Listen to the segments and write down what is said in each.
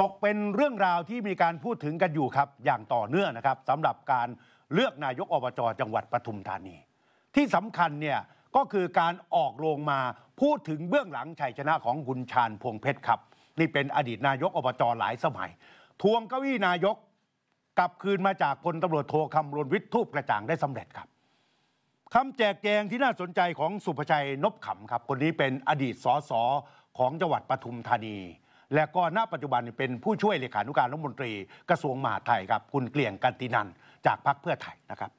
ตกเป็นเรื่องราวที่มีการพูดถึงกันอยู่ครับอย่างต่อเนื่องนะครับสำหรับการเลือกนายกอบจจังหวัดปทุมธานี ที่สำคัญเนี่ยก็คือการออกโรงมาพูดถึงเบื้องหลังชัยชนะของคุณชาญพวงเพชรครับ นี่เป็นอดีตนายกอบจ หลายสมัย ทวงเก้าอี้นายก กลับคืนมาจากพลตำรวจโทคำรณวิทย์ทูปกระจ่างได้สำเร็จครับคำแจกแจงที่น่าสนใจของสุภชัยนบขำครับคนนี้เป็นอดีตสสของจังหวัดปทุมธานีและก็ณปัจจุบันเป็นผู้ช่วยเลขานุการรัฐมนตรีกระทรวงมหาดไทยครับคุณเกลียงกันตินันจากพรรคเพื่อไทยนะครับ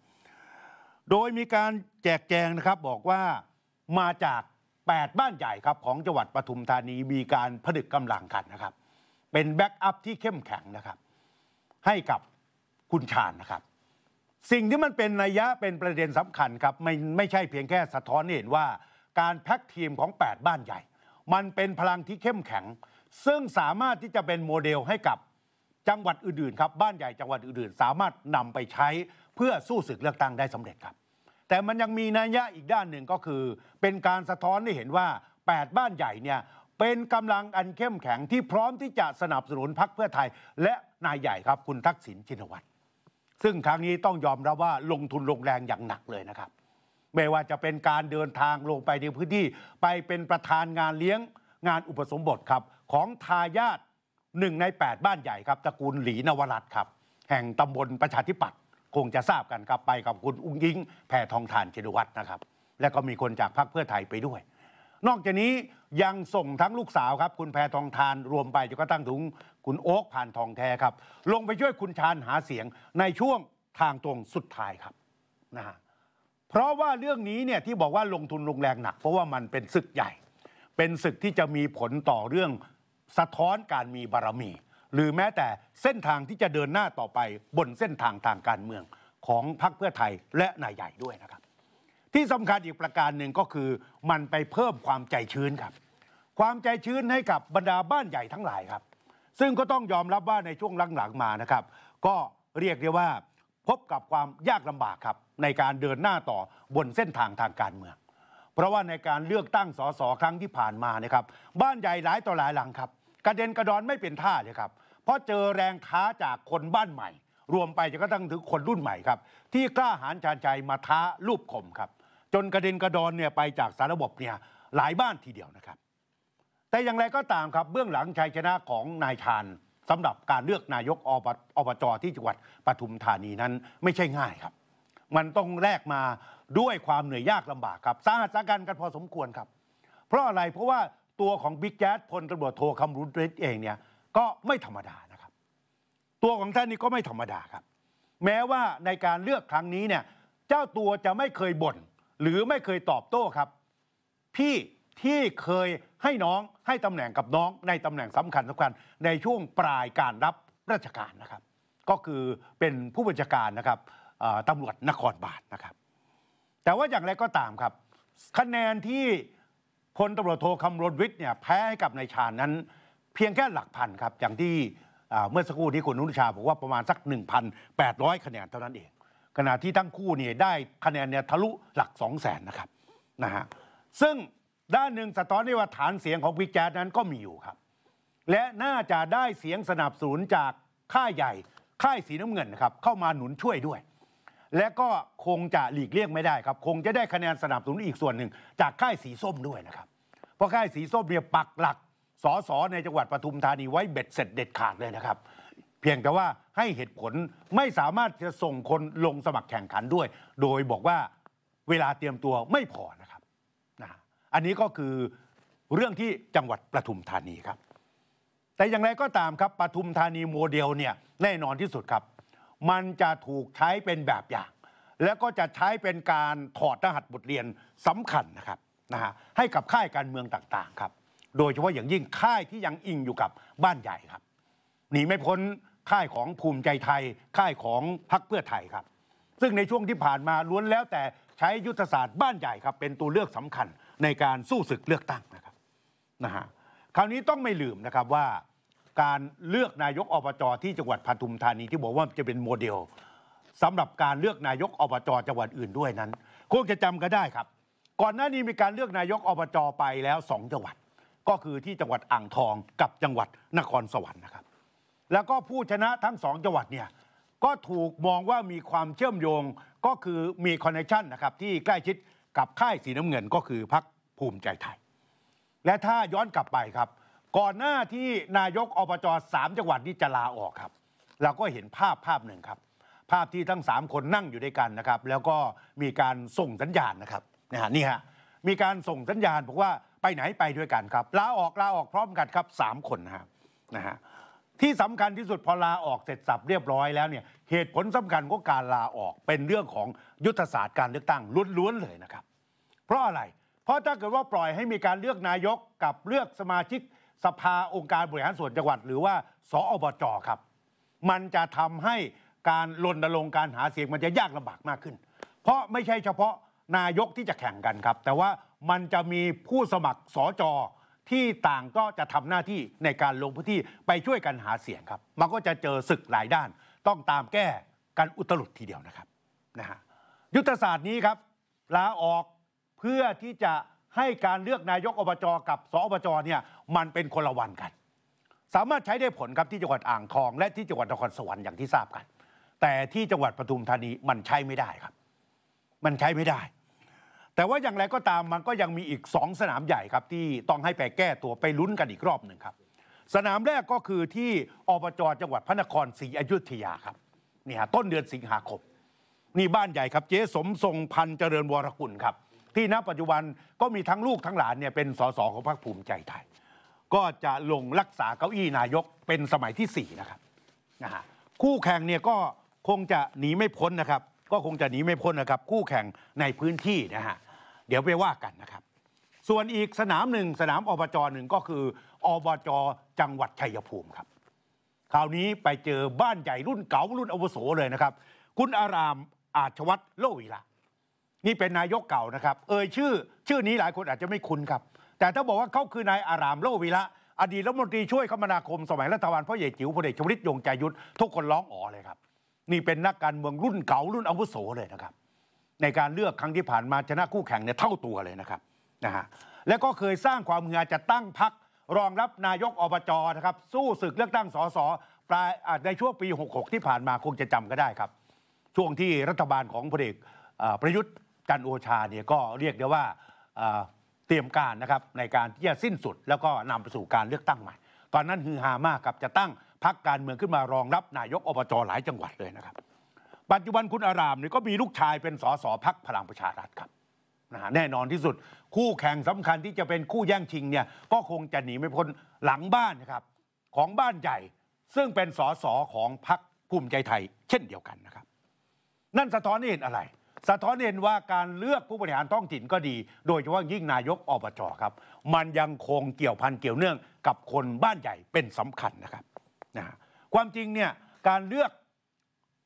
โดยมีการแจกแจงนะครับบอกว่ามาจาก 8 บ้านใหญ่ครับของจังหวัดปทุมธานีมีการผลึกกำลังกันนะครับ เป็นแบ็กอัพที่เข้มแข็งนะครับ ให้กับคุณชาญนะครับ สิ่งที่มันเป็นนัยยะเป็นประเด็นสำคัญครับไม่ไม่ใช่เพียงแค่สะท้อนเห็นว่า การแพ็กทีมของ 8 บ้านใหญ่ มันเป็นพลังที่เข้มแข็งซึ่งสามารถที่จะเป็นโมเดลให้กับจังหวัดอื่นๆครับ บ้านใหญ่จังหวัดอื่นๆสามารถนำไปใช้เพื่อสู้ศึกเลือกตั้งได้สำเร็จครับ แต่มันยังมีนัยยะอีกด้านหนึ่งก็คือ เป็นการสะท้อนให้เห็นว่า 8 บ้านใหญ่เนี่ยเป็นกำลังอันเข้มแข็งที่พร้อมที่จะสนับสนุนพรรคเพื่อไทย และนายใหญ่ครับคุณทักษิณชินวัตรซึ่งครั้งนี้ต้องยอมรับว่าลงทุนลงแรงอย่างหนักเลยนะครับไม่ว่าจะเป็นการเดินทางลงไปในพื้นที่ ไปเป็นประธานงานเลี้ยงงานอุปสมบทครับ ของทายาทหนึ่งใน 8 บ้านใหญ่ครับตระกูลหลีนวรัตครับ แห่งตำบลประชาธิปัตย์คงจะทราบกันครับไปกับคุณอุ้งยิงแผ่ทองทานเชนวัตรนะครับ และก็มีคนจากพรรคเพื่อไทยไปด้วย นอกจากนี้ยังส่งทั้งลูกสาวครับ คุณแพทองทานรวมไปจนกระทั่งถึงคุณโอ๊กผ่านทองแท้ครับ ลงไปช่วยคุณชานหาเสียงในช่วงทางตรงสุดท้ายครับนะฮะเพราะว่าเรื่องนี้เนี่ยที่บอกว่าลงทุนลงแรงหนัก เพราะว่ามันเป็นศึกใหญ่เป็นศึกที่จะมีผลต่อเรื่องสะท้อนการมีบารมี หรือแม้แต่เส้นทางที่จะเดินหน้าต่อไปบนเส้นทางทางการเมือง ของพรรคเพื่อไทยและนายใหญ่ด้วยนะครับ ที่สำคัญอีกประการหนึ่งก็คือมันไปเพิ่มความใจชื้นครับ ความใจชื้นให้กับบรรดาบ้านใหญ่ทั้งหลายครับ ซึ่งก็ต้องยอมรับว่าในช่วงหลังๆมานะครับ ก็เรียกได้ว่าพบกับความยากลำบากครับในการเดินหน้าต่อบนเส้นทางทางการเมืองเพราะว่าในการเลือกตั้งสสครั้งที่ผ่านมานะครับ บ้านใหญ่หลายต่อหลายหลังครับ กระเด็นกระดอนไม่เป็นท่าเลยครับเพราะเจอแรงค้าจากคนบ้านใหม่ รวมไปจนกระทั่งถึงคนรุ่นใหม่ครับ ที่กล้าหาญชาญใจมาท้ารูปข่มครับ จนกระเด็นกระดอนเนี่ยไปจากสาระรบบเนี่ยหลายบ้านทีเดียวนะครับ แต่อย่างไรก็ตามครับเบื้องหลังชัยชนะของนายชาญสำหรับการเลือกนายกอบจที่จังหวัดปทุมธานีนั้น ไม่ใช่ง่ายครับ มันต้องแลกมาด้วยความเหนื่อยยากลำบากครับสาหัสกันกันพอสมควรครับ เพราะอะไร เพราะว่าตัวของบิ๊กแจ๊สพลตำรวจโทคำรุนเรธเองเนี่ย ก็ไม่ธรรมดานะครับ ตัวของท่านนี่ก็ไม่ธรรมดาครับ แม้ว่าในการเลือกครั้งนี้เนี่ย เจ้าตัวจะไม่เคยบ่น หรือไม่เคยตอบโต้ครับ พี่ที่เคยให้น้องให้ตำแหน่งกับน้องในตำแหน่งสำคัญสำคัญ ในช่วงปลายการรับราชการนะครับ ก็คือเป็นผู้บัญชาการนะครับตำรวจนครบาลนนะครับแต่ว่าอย่างไรก็ตามครับ คะแนนที่พลตำรวจโทคำรณวิทย์เนี่ยแพ้ให้กับนายชาญนั้น เพียงแค่หลักพันครับอย่างที่เมื่อสักครู่ที่คุณนุชชาบอกว่าประมาณสัก 1,800 คะแนนเท่านั้นเอง ขณะที่ทั้งคู่เนี่ยได้คะแนนเนี่ยทะลุหลัก 2 0 0 0 0 0นะครับนะฮะซึ่งด้านหนึ่งสะท้อนได้ว่าฐานเสียงของวิกแจ๊ดนั้นก็มีอยู่ครับ และน่าจะได้เสียงสนับสนุนจากค่ายใหญ่ค่ายสีน้ำเงินนะครับเข้ามาหนุนช่วยด้วยและก็คงจะหลีกเลี่ยงไม่ได้ครับ คงจะได้คะแนนสนับสนุนอีกส่วนหนึ่ง จากค่ายสีส้มด้วยนะครับ เพราะค่ายสีส้มเนี่ยปักหลักสอสอในจังหวัดปทุมธานีไว้เบ็ด เสร็จเด็ดขาดเลยนะครับเพียงแต่ว่าให้เหตุผลไม่สามารถจะส่งคนลงสมัครแข่งขันด้วย โดยบอกว่าเวลาเตรียมตัวไม่พอนะครับนะอันนี้ก็คือเรื่องที่จังหวัดปทุมธานีครับ แต่อย่างไรก็ตามครับปทุมธานีโมเดลเนี่ยแน่นอนที่สุดครับมันจะถูกใช้เป็นแบบอย่าง แล้วก็จะใช้เป็นการถอดรหัสบทเรียนสำคัญนะครับนะฮะให้กับค่ายการเมืองต่างๆครับโดยเฉพาะอย่างยิ่งค่ายที่ยังอิงอยู่กับบ้านใหญ่ครับหนีไม่พ้นค่ายของภูมิใจไทยค่ายของพรรคเพื่อไทยครับ ซึ่งในช่วงที่ผ่านมาล้วนแล้วแต่ใช้ยุทธศาสตร์บ้านใหญ่ครับ เป็นตัวเลือกสำคัญในการสู้ศึกเลือกตั้งนะครับนะฮะคราวนี้ต้องไม่ลืมนะครับว่าการเลือกนายกอบจที่จังหวัดปทุมธานีที่บอกว่าจะเป็นโมเดล สำหรับการเลือกนายกอบจจังหวัดอื่นด้วยนั้นคงจะจำก็ได้ครับ ก่อนหน้านี้มีการเลือกนายกอบจไปแล้วสองจังหวัด ก็คือที่จังหวัดอ่างทองกับจังหวัดนครสวรรค์นะครับแล้วก็ผู้ชนะทั้งสองจังหวัดเนี่ยก็ถูกมองว่ามีความเชื่อมโยงก็คือมีคอนเนคชันนะครับที่ใกล้ชิดกับค่ายสีน้ำเงินก็คือพักภูมิใจไทย และถ้าย้อนกลับไปครับก่อนหน้าที่นายกอบจสามจังหวัดนี้จะลาออกครับ เราก็เห็นภาพภาพหนึ่งครับภาพที่ทั้ง 3 คนนั่งอยู่ด้วยกันนะครับแล้วก็มีการส่งสัญญาณนะครับนะฮะนี่ฮะมีการส่งสัญญาณบอกว่าไปไหนไปด้วยกันครับลาออกลาออกพร้อมกันครับ 3 คนนะฮะนะฮะที่สำคัญที่สุดพอลาออกเสร็จสับเรียบร้อยแล้วเนี่ยเหตุผลสำคัญก็การลาออกเป็นเรื่องของยุทธศาสตร์การเลือกตั้งล้วนๆเลยนะครับเพราะอะไรเพราะถ้าเกิดว่าปล่อยให้มีการเลือกนายกกับเลือกสมาชิกสภาองค์การบริหารส่วนจังหวัดหรือว่า สอบจครับ มันจะทำให้การรณรงค์การหาเสียงมันจะยากลำบากมากขึ้น เพราะไม่ใช่เฉพาะนายกที่จะแข่งกันครับ แต่ว่ามันจะมีผู้สมัครสอจอที่ต่างก็จะทำหน้าที่ในการลงพื้นที่ไปช่วยกันหาเสียงครับ มันก็จะเจอศึกหลายด้าน ต้องตามแก้กันอุตลุดทีเดียวนะครับนะฮะยุทธศาสตร์นี้ครับลาออกเพื่อที่จะให้การเลือกนายกอบจกับ สอบจเนี่ยมันเป็นคนละวันกัน สามารถใช้ได้ผลครับที่จังหวัดอ่างทอง และที่จังหวัดนครสวรรค์อย่างที่ทราบกัน แต่ที่จังหวัดปทุมธานีมันใช้ไม่ได้ครับ มันใช้ไม่ได้ แต่ว่าอย่างไรก็ตามมันก็ยังมีอีกสองสนามใหญ่ครับ ที่ต้องให้ไปแก้ตัวไปลุ้นกันอีกรอบหนึ่งครับสนามแรกก็คือที่อบจจังหวัดพระนครศรีอยุธยาครับนี่ฮะต้นเดือนสิงหาคมนี่บ้านใหญ่ครับเจ๊สมทรงพันเจริญวรกุลครับที่ณปัจจุบันก็มีทั้งลูกทั้งหลานเนี่ยเป็นสสของพรรคภูมิใจไทย ก็จะลงรักษาเก้าอี้นายกเป็นสมัยที่4นะครับนะฮะคู่แข่งเนี่ยก็คงจะหนีไม่พ้นนะครับ ก็คงจะหนีไม่พ้นนะครับ คู่แข่งในพื้นที่นะฮะเดี๋ยวไปว่ากันนะครับ ส่วนอีกสนามหนึ่งสนามอบจหนึ่งก็คืออบจจังหวัดชัยภูมิครับคราวนี้ไปเจอบ้านใหญ่รุ่นเก่ารุ่นอวโสเลยนะครับคุณอารามอาชวัตโลวิละนี่เป็นนายกเก่านะครับ เอ่ยชื่อ ชื่อนี้หลายคนอาจจะไม่คุ้นครับ แต่ถ้าบอกว่าเขาคือนายอารามโลวีระอดีตรัฐมนตรีช่วยคมนาคมสมัยรัฐบาลพ่อใหญ่จิ๋วพลเอกชวลิตยงใจยุทธทุกคนร้องอ๋อเลยครับนี่เป็นนักการเมืองรุ่นเก่ารุ่นอาวุโสเลยนะครับ ในการเลือกครั้งที่ผ่านมาชนะคู่แข่งเนี่ยเท่าตัวเลยนะครับนะฮะและก็เคยสร้างความเงาจะตั้งพักรองรับนายกอบจนะครับ สู้ศึกเลือกตั้งสสปลายในช่วงปี66ที่ผ่านมาคงจะจำก็ได้ครับ ช่วงที่รัฐบาลของพลเอกประยุทธ์จันโอชาเนี่ยก็เรียกได้ว่าเตรียมการนะครับในการที่จะสิ้นสุดแล้วก็นำไปสู่การเลือกตั้งใหม่ ตอนนั้นฮือฮามากครับจะตั้งพรรคการเมืองขึ้นมารองรับนายกอบจหลายจังหวัดเลยนะครับปัจจุบันคุณอารามเนี่ยก็มีลูกชายเป็นสสพักพลังประชารัฐครับนะแน่นอนที่สุดคู่แข่งสำคัญที่จะเป็นคู่แย่งชิงเนี่ยก็คงจะหนีไม่พ้นหลังบ้านนะครับของบ้านใหญ่ซึ่งเป็นสสของพรรคภูมิใจไทย เช่นเดียวกันนะครับ นั่นสะท้อนให้เห็นอะไรสะท้อนเห็นว่าการเลือกผู้บริหารท้องถิ่นก็ดี โดยเฉพาะยิ่งนายกอบจครับ มันยังคงเกี่ยวพันเกี่ยวเนื่อง กับคนบ้านใหญ่เป็นสำคัญนะครับนะความจริงเนี่ย การเลือก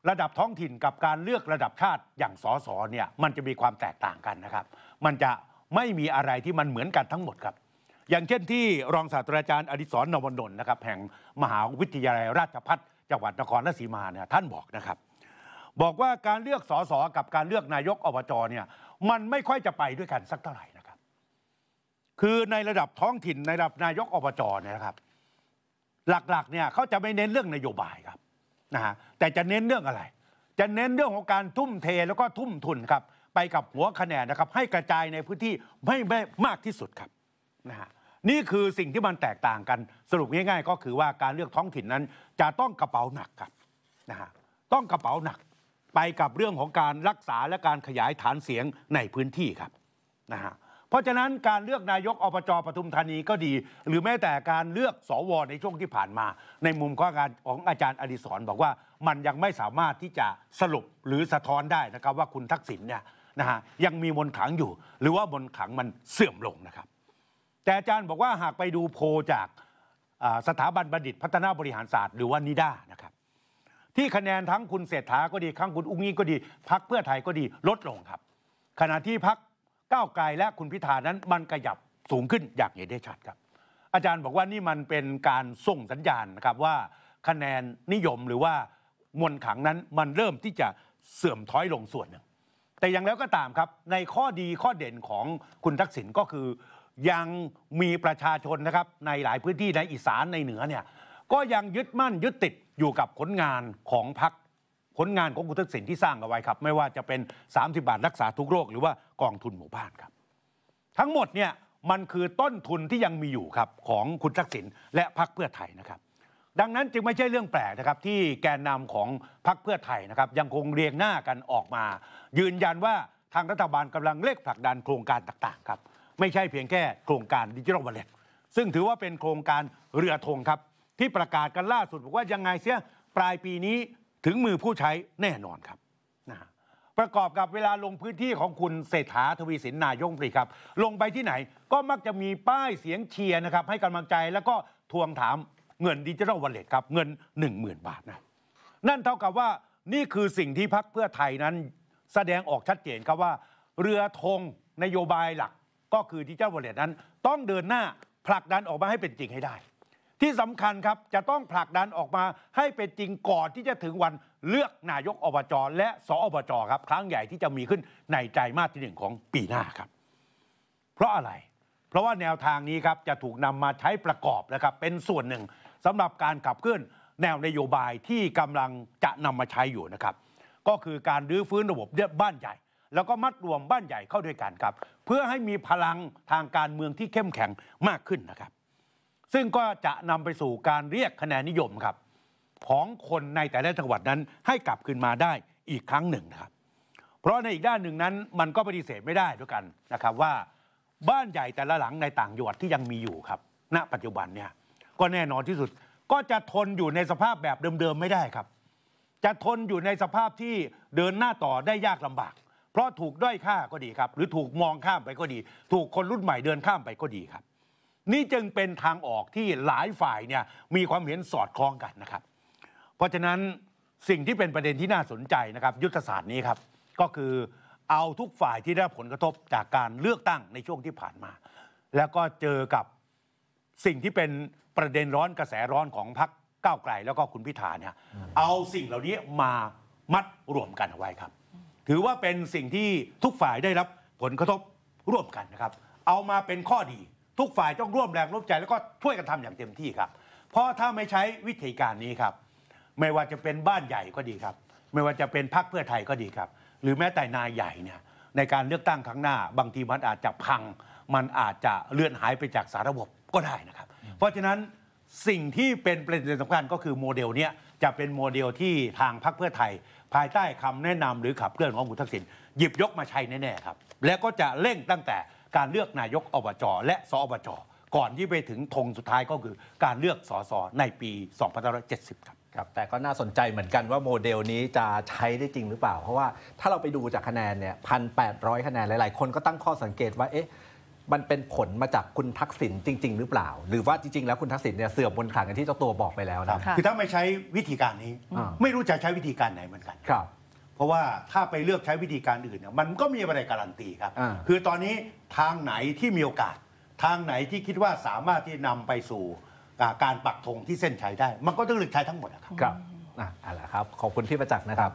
ระดับท้องถิ่นกับการเลือกระดับชาติ อย่างสสเนี่ยมันจะมีความแตกต่างกันนะครับ มันจะไม่มีอะไรที่มันเหมือนกันทั้งหมดครับ อย่างเช่นที่รองศาสตราจารย์อดิศรนวนนท์นะครับ แห่งมหาวิทยาลัยราชภัฏจังหวัดนครราชสีมาเนี่ยท่านบอกนะครับบอกว่าการเลือกสสกับการเลือกนายกอบจเนี่ยมันไม่ค่อยจะไปด้วยกันสักเท่าไหร่นะครับ คือในระดับท้องถิ่น ในระดับนายกอบจเนี่ยนะครับ หลักๆ เนี่ยเขาจะไม่เน้นเรื่องนโยบายครับนะฮะแต่จะเน้นเรื่องอะไร จะเน้นเรื่องของการทุ่มเทแล้วก็ทุ่มทุนครับไปกับหัวคะแนนนะครับให้กระจายในพื้นที่ไม่ไม่มากที่สุดครับนะฮะนี่คือสิ่งที่มันแตกต่างกันสรุป ง่ายๆ ก็คือว่าการเลือกท้องถิ่นนั้นจะต้องกระเป๋าหนักครับนะฮะต้องกระเป๋าหนักไปกับเรื่องของการรักษาและการขยายฐานเสียงในพื้นที่ครับนะฮะเพราะฉะนั้นการเลือกนายกอบจปทุมธานีก็ดี หรือแม้แต่การเลือกสวในช่วงที่ผ่านมา ในมุมของการของอาจารย์อดิศรบอกว่ามันยังไม่สามารถที่จะสรุปหรือสะท้อนได้นะครับว่าคุณทักษิณเนี่ยนะฮะยังมีมนขังอยู่ หรือว่ามนขังมันเสื่อมลงนะครับ แต่อาจารย์บอกว่าหากไปดูโพจากสถาบันบัณฑิต พัฒนาบริหารศาสตร์หรือว่านิด้านะครับที่คะแนนทั้งคุณเศรษฐาก็ดีทั้งคุณอุ้งอิงก็ดี พักเพื่อไทยก็ดีลดลงครับ ขณะที่พักก้าวไกลและคุณพิธานั้น มันขยับสูงขึ้นอย่างเห็นได้ชัดครับ อาจารย์บอกว่านี่มันเป็นการส่งสัญญาณนะครับว่า คะแนนนิยมหรือว่ามวลขังนั้นมันเริ่มที่จะเสื่อมถอยลงส่วนหนึ่งแต่อย่างแล้วก็ตามครับ ในข้อดีข้อเด่นของคุณทักษิณก็คือยังมีประชาชนนะครับในหลายพื้นที่ในอีสานในเหนือเนี่ยก็ยังยึดมั่นยึดติดอยู่กับผลงานของพักผลงานของคุณทักษิณที่สร้างเอาไว้ครับไม่ว่าจะเป็น30บาทรักษาทุกโรคหรือว่ากองทุนหมู่บ้านครับทั้งหมดเนี่ยมันคือต้นทุนที่ยังมีอยู่ครับของคุณทักษิณและพักเพื่อไทยนะครับ ดังนั้นจึงไม่ใช่เรื่องแปลกนะครับ ที่แกนนำของพักเพื่อไทยนะครับ ยังคงเรียงหน้ากันออกมา ยืนยันว่าทางรัฐบาลกำลังเล็กผลักดันโครงการต่างๆครับไม่ใช่เพียงแค่โครงการดิจิทัลวอลเล็ตซึ่งถือว่าเป็นโครงการเรือธงครับที่ประกาศกันล่าสุด บอกว่ายังไงเสียปลายปีนี้ถึงมือผู้ใช้แน่นอนครับนะประกอบกับเวลาลงพื้นที่ของคุณเศรษฐาทวีสินนายงปรีครับ ลงไปที่ไหนก็มักจะมีป้ายเสียงเชียร์นะครับ ให้กำลังใจแล้วก็ทวงถาม เงินดิจิทัลวอลเล็ตครับ เงิน 10,000 บาทนะ นั่นเท่ากับว่านี่คือสิ่งที่พักเพื่อไทยนั้น แสดงออกชัดเจนครับว่า เรือธงนโยบายหลัก ก็คือดิจิทัลวอลเล็ตนั้น ต้องเดินหน้าผลักดันออกมาให้เป็นจริงให้ได้ที่สำคัญครับจะต้องผลักดันออกมาให้เป็นจริงก่อนที่จะถึงวันเลือกนายกอบจอและสอบจอครับ ครั้งใหญ่ที่จะมีขึ้นในใจมาที่หนึ่งของปีหน้าครับ เพราะอะไร เพราะว่าแนวทางนี้ครับจะถูกนำมาใช้ประกอบนะครับเป็นส่วนหนึ่งสำหรับการขับเคลื่อนแนวนโยบายที่กำลังจะนำมาใช้อยู่นะครับ ก็คือการรื้อฟื้นระบบเดือบ้านใหญ่ แล้วก็มัดรวมบ้านใหญ่เข้าด้วยกันครับ เพื่อให้มีพลังทางการเมืองที่เข้มแข็งมากขึ้นนะครับซึ่งก็จะนำไปสู่การเรียกคะแนนนิยมครับ ของคนในแต่ละจังหวัดนั้นให้กลับคืนมาได้อีกครั้งหนึ่งนะครับ เพราะในอีกด้านหนึ่งนั้น มันก็ปฏิเสธไม่ได้ด้วยกันนะครับว่าบ้านใหญ่แต่ละหลังในต่างจังหวัดที่ยังมีอยู่ครับณปัจจุบันเนี่ยก็แน่นอนที่สุดก็จะทนอยู่ในสภาพแบบเดิมๆไม่ได้ครับ จะทนอยู่ในสภาพที่เดินหน้าต่อได้ยากลำบาก เพราะถูกด้อยค่าก็ดีครับ หรือถูกมองข้ามไปก็ดี ถูกคนรุ่นใหม่เดินข้ามไปก็ดีครับนี่จึงเป็นทางออกที่หลายฝ่ายเนี่ยมีความเห็นสอดคล้องกันนะครับ เพราะฉะนั้นสิ่งที่เป็นประเด็นที่น่าสนใจนะครับ ยุทธศาสตร์นี้ครับก็คือเอาทุกฝ่ายที่ได้ผลกระทบจากการเลือกตั้งในช่วงที่ผ่านมา แล้วก็เจอกับสิ่งที่เป็นประเด็นร้อนกระแสร้อนของพรรคก้าวไกลแล้วก็คุณพิธาเนี่ยเอาสิ่งเหล่านี้มามัดรวมกันเอาไว้ครับ ถือว่าเป็นสิ่งที่ทุกฝ่ายได้รับผลกระทบร่วมกันนะครับ เอามาเป็นข้อดีทุกฝ่ายต้องร่วมแรงร่วมใจแล้วก็ช่วยกันทำอย่างเต็มที่ครับ เพราะถ้าไม่ใช้วิธีการนี้ครับไม่ว่าจะเป็นบ้านใหญ่ก็ดีครับ ไม่ว่าจะเป็นพรรคเพื่อไทยก็ดีครับ หรือแม้แต่นายใหญ่เนี่ยในการเลือกตั้งครั้งหน้า บางทีมันอาจจะพัง มันอาจจะเลื่อนหายไปจากสาระบบก็ได้นะครับเพราะฉะนั้นสิ่งที่เป็นประเด็นสำคัญก็คือโมเดลเนี้ยจะเป็นโมเดลที่ทางพรรคเพื่อไทย ภายใต้คำแนะนำหรือขับเคลื่อนของคุณทักษิณหยิบยกมาใช้แน่ๆครับแล้วก็จะเร่งตั้งแต่การเลือกนายกอบจและสอบจก่อนที่ไปถึงธงสุดท้ายก็คือ การเลือกสสในปี2570ครับครับ แต่ก็น่าสนใจเหมือนกันว่าโมเดลนี้จะใช้ได้จริงหรือเปล่า เพราะว่าถ้าเราไปดูจากคะแนนเนี่ยพันแปดร้อยคะแนนหลายๆคนก็ตั้งข้อสังเกตว่าเอ๊ะมันเป็นผลมาจากคุณทักษิณจริงๆหรือเปล่า หรือว่าจริงๆ แล้วคุณทักษิณเนี่ยเสื่อมบนขกันที่เจ้าตัวบอกไปแล้วนะคือถ้าไม่ใช้วิธีการนี้ไม่รู้จะใช้วิธีการไหนเหมือนกันครับเพราะว่าถ้าไปเลือกใช้วิธีการอื่นเนี่ยมันก็มีอะไรการันตีครับ คือตอนนี้ทางไหนที่มีโอกาส ทางไหนที่คิดว่าสามารถที่นํนำไปสู่การปักธงที่เส้นชัยได้มันก็ต้องเลือกใช้ทั้งหมดครับ ครับ อ่ะเอาลระครับ ขอบคุณที่ประจักษ์นะครับ